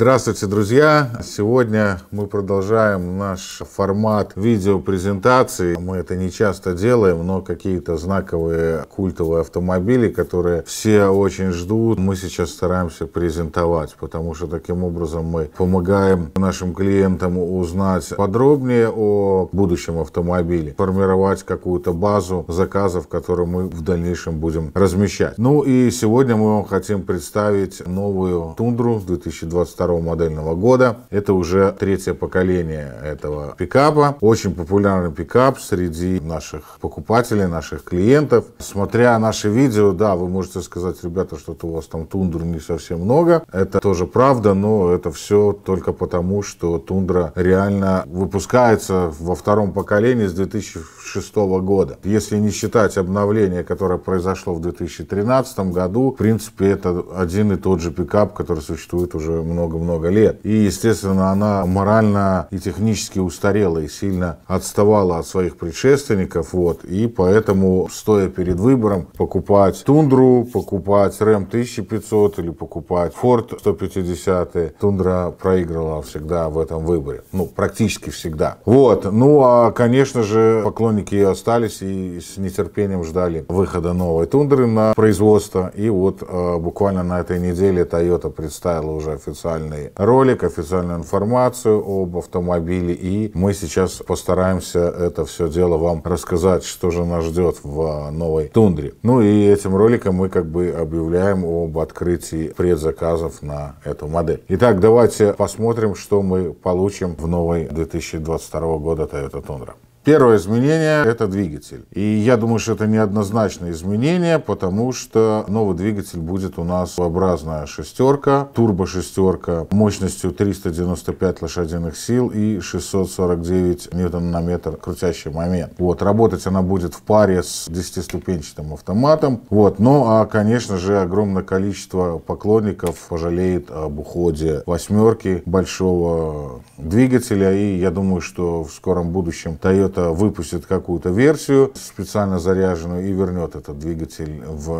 Здравствуйте, друзья! Сегодня мы продолжаем наш формат видеопрезентации. Мы это не часто делаем, но какие-то знаковые культовые автомобили, которые все очень ждут, мы сейчас стараемся презентовать, потому что таким образом мы помогаем нашим клиентам узнать подробнее о будущем автомобиле, формировать какую-то базу заказов, которые мы в дальнейшем будем размещать. Ну и сегодня мы вам хотим представить новую Тундру 2022 2022 модельного года. Это уже третье поколение этого пикапа. Очень популярный пикап среди наших покупателей, наших клиентов. Смотря наши видео, да, вы можете сказать, ребята, что-то у вас там тундр не совсем много. Это тоже правда, но это все только потому, что тундра реально выпускается во втором поколении с 2006 года. Если не считать обновление, которое произошло в 2013 году, в принципе, это один и тот же пикап, который существует уже много много-много лет. И, естественно, она морально и технически устарела и сильно отставала от своих предшественников. Вот. И поэтому, стоя перед выбором, покупать Тундру, покупать Рэм 1500 или покупать Форд 150, Тундра проигрывала всегда в этом выборе. Ну, практически всегда. Вот. Ну, а, конечно же, поклонники ее остались и с нетерпением ждали выхода новой Тундры на производство. И вот э, буквально на этой неделе Toyota представила уже официально официальный ролик, официальную информацию об автомобиле. И мы сейчас постараемся это все дело вам рассказать, что же нас ждет в а, новой тундре. Ну и этим роликом мы как бы объявляем об открытии предзаказов на эту модель. Итак, давайте посмотрим, что мы получим в новой 2022 года Toyota Tundra. Первое изменение – это двигатель. И я думаю, что это неоднозначное изменение, потому что новый двигатель будет у нас V-образная шестерка, турбо-шестерка мощностью 395 лошадиных сил и 649 ньютон на метр крутящий момент. Вот, работать она будет в паре с 10-ступенчатым автоматом. Вот, ну а, конечно же, огромное количество поклонников пожалеет об уходе восьмерки большого двигателя. И я думаю, что в скором будущем Toyota это выпустит какую-то версию специально заряженную и вернет этот двигатель в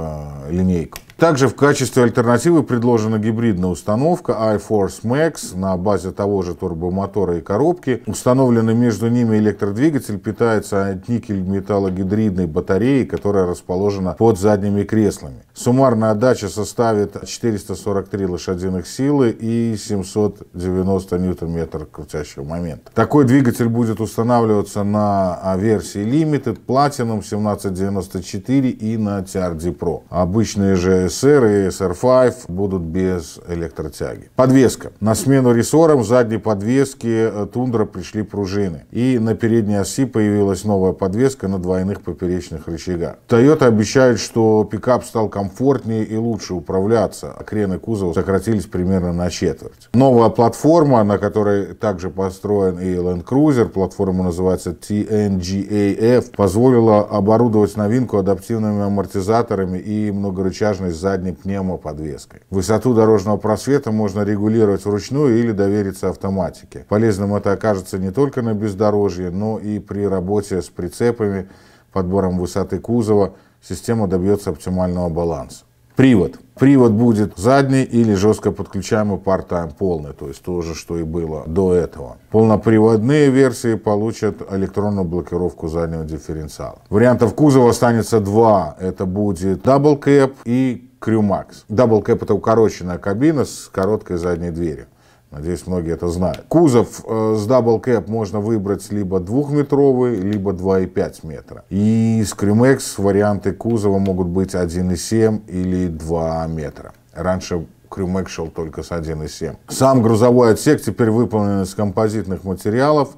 э, линейку. Также в качестве альтернативы предложена гибридная установка iForce Max на базе того же турбомотора и коробки. Установленный между ними электродвигатель питается от никель-металлогидридной батареи, которая расположена под задними креслами. Суммарная отдача составит 443 лошадиных силы и 790 ньютон-метр крутящего момента. Такой двигатель будет устанавливаться на версии Limited, Platinum 1794 и на TRD Pro. Обычные же SR и SR5 будут без электротяги. Подвеска. На смену рессорам задней подвески э, Тундра пришли пружины. И на передней оси появилась новая подвеска на двойных поперечных рычагах. Toyota обещает, что пикап стал комфортным комфортнее и лучше управляться. А крены кузова сократились примерно на четверть. Новая платформа, на которой также построен и Land Cruiser, платформа называется TNGAF, позволила оборудовать новинку адаптивными амортизаторами и многорычажной задней пневмоподвеской. Высоту дорожного просвета можно регулировать вручную или довериться автоматике. Полезным это окажется не только на бездорожье, но и при работе с прицепами, подбором высоты кузова – система добьется оптимального баланса. Привод. Привод будет задний или жестко подключаемый part-time полный, то есть то же, что и было до этого. Полноприводные версии получат электронную блокировку заднего дифференциала. Вариантов кузова останется два. Это будет Double Cap и Crew Max. Double Cap это укороченная кабина с короткой задней дверью. Надеюсь, многие это знают. Кузов э, с double кэп можно выбрать либо двухметровый, либо 2,5 метра. И с Кремекс варианты кузова могут быть 1,7 или 2 метра. Раньше Крюмек шел только с 1,7. Сам грузовой отсек теперь выполнен из композитных материалов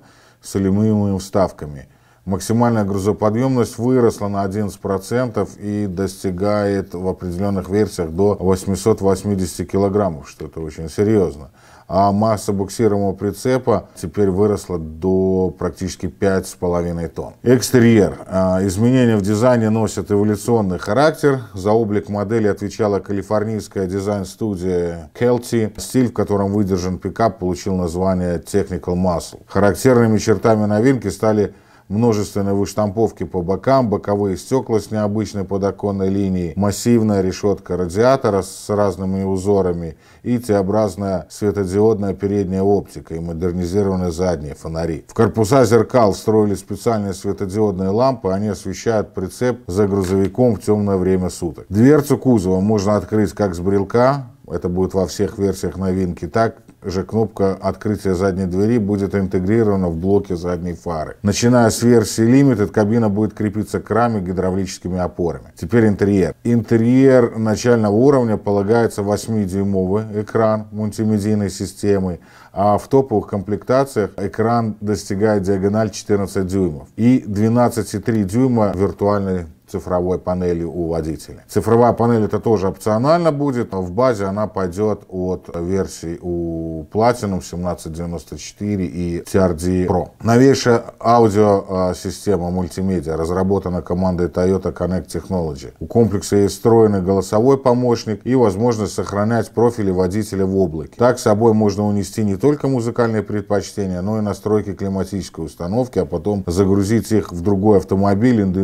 с алюминиевыми вставками – Максимальная грузоподъемность выросла на 11% и достигает в определенных версиях до 880 килограммов, что это очень серьезно. А масса буксируемого прицепа теперь выросла до практически 5,5 тонн. Экстерьер. А, изменения в дизайне носят эволюционный характер. За облик модели отвечала калифорнийская дизайн-студия Kelty. Стиль, в котором выдержан пикап, получил название Technical Muscle. Характерными чертами новинки стали множественной выштамповки по бокам, боковые стекла с необычной подоконной линией, массивная решетка радиатора с разными узорами и Т-образная светодиодная передняя оптика и модернизированные задние фонари. В корпуса зеркал встроили специальные светодиодные лампы, они освещают прицеп за грузовиком в темное время суток. Дверцу кузова можно открыть как с брелка, это будет во всех версиях новинки, так же кнопка открытия задней двери будет интегрирована в блоке задней фары. Начиная с версии Limited, кабина будет крепиться к раме гидравлическими опорами. Теперь интерьер. Интерьер начального уровня полагается 8-дюймовый экран мультимедийной системы, а в топовых комплектациях экран достигает диагональ 14 дюймов и 12,3 дюйма виртуальной цифровой панели у водителя. Цифровая панель это тоже опционально будет, но в базе она пойдет от версий у Platinum 1794 и TRD Pro. Новейшая аудиосистема мультимедиа разработана командой Toyota Connect Technology. У комплекса есть встроенный голосовой помощник и возможность сохранять профили водителя в облаке. Так с собой можно унести не только музыкальные предпочтения, но и настройки климатической установки, а потом загрузить их в другой автомобиль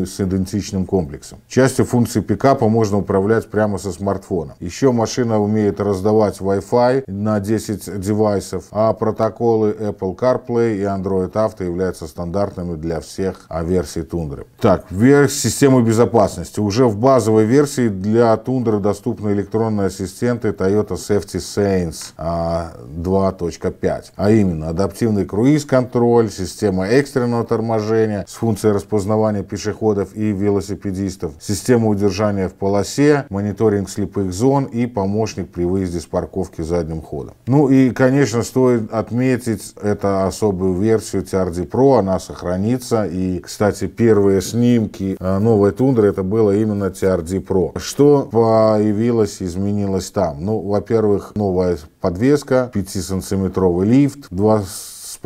с идентичным кодом комплексом. Частью функции пикапа можно управлять прямо со смартфона. Еще машина умеет раздавать Wi-Fi на 10 девайсов, а протоколы Apple CarPlay и Android Auto являются стандартными для всех версий Тундры. Так, верх системы безопасности. Уже в базовой версии для Тундры доступны электронные ассистенты Toyota Safety Sense 2.5, а, а именно адаптивный круиз-контроль, система экстренного торможения с функцией распознавания пешеходов и велосипедистов велосипедистов, система удержания в полосе, мониторинг слепых зон и помощник при выезде с парковки задним ходом. Ну и, конечно, стоит отметить это особую версию TRD Pro, она сохранится. И, кстати, первые снимки э, новой тундры это было именно TRD Pro. Что появилось, изменилось там? Ну, во-первых, новая подвеска, 5-сантиметровый лифт, 2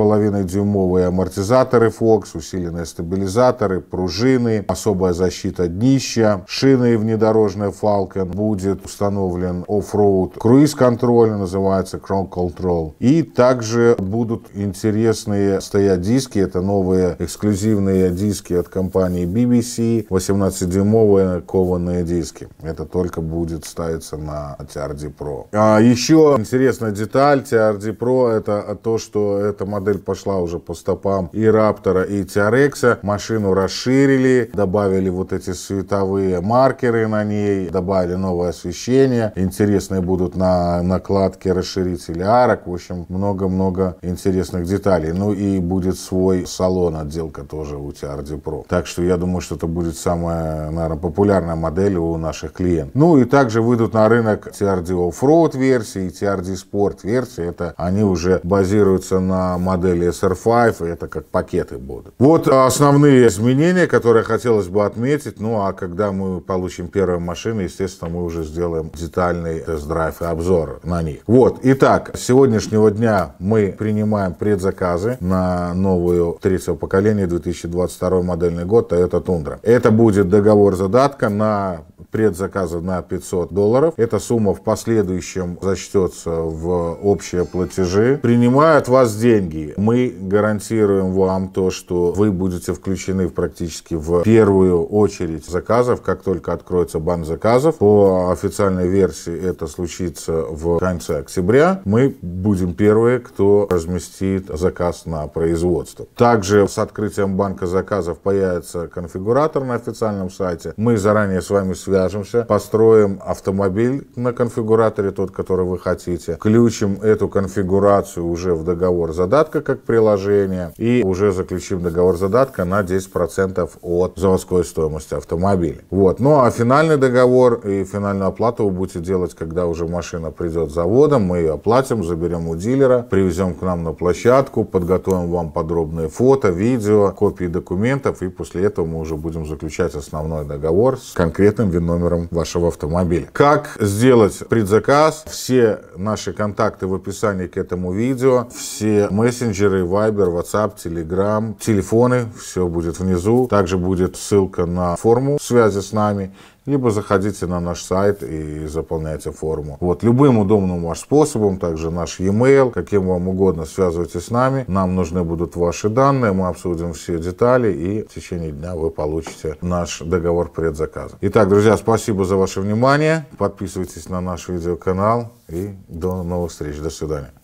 6,5-дюймовые амортизаторы Fox, усиленные стабилизаторы, пружины, особая защита днища, шины внедорожная Falcon, будет установлен оффроуд круиз-контроль, называется Crown Control. И также будут интересные стоять диски, это новые эксклюзивные диски от компании BBC, 18-дюймовые кованые диски. Это только будет ставиться на TRD Pro. А еще интересная деталь TRD Pro это то, что эта модель модель пошла уже по стопам и Раптора, и Тиарекса. Машину расширили, добавили вот эти световые маркеры на ней, добавили новое освещение. Интересные будут на накладке расширители арок. В общем, много-много интересных деталей. Ну и будет свой салон, отделка тоже у TRD Pro. Так что я думаю, что это будет самая, наверное, популярная модель у наших клиентов. Ну и также выйдут на рынок TRD Offroad версии и TRD Sport версии. Это они уже базируются на модели SR5, и это как пакеты будут. Вот а, основные изменения, которые хотелось бы отметить. Ну а когда мы получим первую машину, естественно, мы уже сделаем детальный тест-драйв и обзор на них. Вот, итак, с сегодняшнего дня мы принимаем предзаказы на новую третьего поколения 2022 модельный год Toyota Tundra. Это будет договор задатка на предзаказа на 500 долларов. Эта сумма в последующем зачтется в общие платежи. Принимают вас деньги, мы гарантируем вам то, что вы будете включены в практически в первую очередь заказов, как только откроется банк заказов. По официальной версии это случится в конце октября. Мы будем первые, кто разместит заказ на производство. Также с открытием банка заказов появится конфигуратор на официальном сайте. Мы заранее с вами связаны отвяжемся, построим автомобиль на конфигураторе, тот, который вы хотите, включим эту конфигурацию уже в договор задатка как приложение и уже заключим договор задатка на 10% от заводской стоимости автомобиля. Вот. Ну а финальный договор и финальную оплату вы будете делать, когда уже машина придет с завода, мы ее оплатим, заберем у дилера, привезем к нам на площадку, подготовим вам подробные фото, видео, копии документов и после этого мы уже будем заключать основной договор с конкретным виновником номером вашего автомобиля. Как сделать предзаказ? Все наши контакты в описании к этому видео, все мессенджеры, Viber, WhatsApp, Telegram, телефоны, все будет внизу. Также будет ссылка на форму связи с нами либо заходите на наш сайт и заполняйте форму. Вот, любым удобным ваш способом, также наш e-mail, каким вам угодно, связывайтесь с нами. Нам нужны будут ваши данные, мы обсудим все детали и в течение дня вы получите наш договор предзаказа. Итак, друзья, спасибо за ваше внимание. Подписывайтесь на наш видеоканал и до новых встреч. До свидания.